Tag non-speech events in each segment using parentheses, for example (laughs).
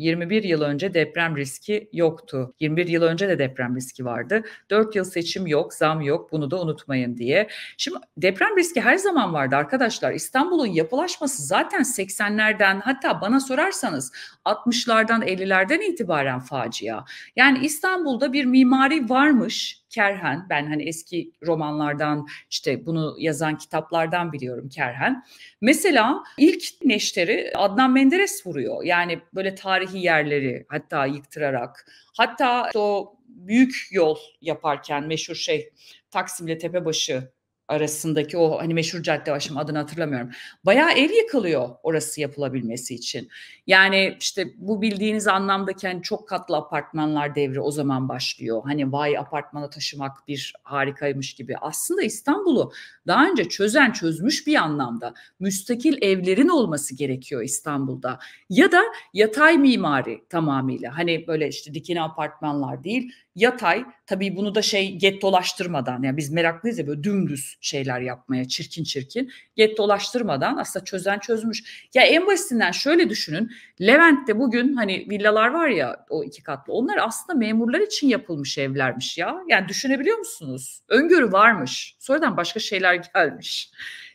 21 yıl önce deprem riski yoktu. 21 yıl önce de deprem riski vardı. 4 yıl seçim yok, zam yok. Bunu da unutmayın diye. Şimdi deprem riski her zaman vardı arkadaşlar. İstanbul'un yapılaşması zaten 80'lerden hatta bana sorarsanız 60'lardan 50'lerden itibaren facia. Yani İstanbul'da bir mimari varmış Kerhen ben hani eski romanlardan işte bunu yazan kitaplardan biliyorum Kerhen. Mesela ilk neşteri Adnan Menderes vuruyor. Yani böyle tarihi yerleri hatta yıktırarak. Hatta işte o büyük yol yaparken meşhur şey Taksim'le Tepebaşı arasındaki o hani meşhur cadde var adını hatırlamıyorum. Bayağı ev yıkılıyor orası yapılabilmesi için. Yani işte bu bildiğiniz anlamdaki hani çok katlı apartmanlar devri o zaman başlıyor. Hani vay apartmana taşımak bir harikaymış gibi. Aslında İstanbul'u daha önce çözen çözmüş bir anlamda müstakil evlerin olması gerekiyor İstanbul'da. Ya da yatay mimari tamamıyla hani böyle işte dikine apartmanlar değil yatay tabii bunu da şey dolaştırmadan yani biz meraklıyız ya böyle dümdüz şeyler yapmaya çirkin çirkin dolaştırmadan aslında çözen çözmüş. Ya en basitinden şöyle düşünün Levent'te bugün hani villalar var ya o iki katlı onlar aslında memurlar için yapılmış evlermiş ya. Yani düşünebiliyor musunuz? Öngörü varmış sonradan başka şeyler (laughs) gelmiş.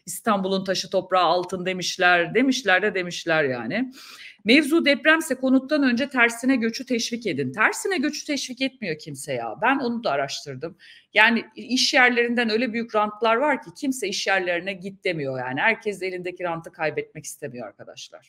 İstanbul'un taşı toprağı altın demişler demişler de demişler yani. Mevzu depremse konuttan önce tersine göçü teşvik edin. Tersine göçü teşvik etmiyor kimse ya. Ben onu da araştırdım. Yani iş yerlerinden öyle büyük rantlar var ki kimse iş yerlerine git demiyor yani. Herkes elindeki rantı kaybetmek istemiyor arkadaşlar.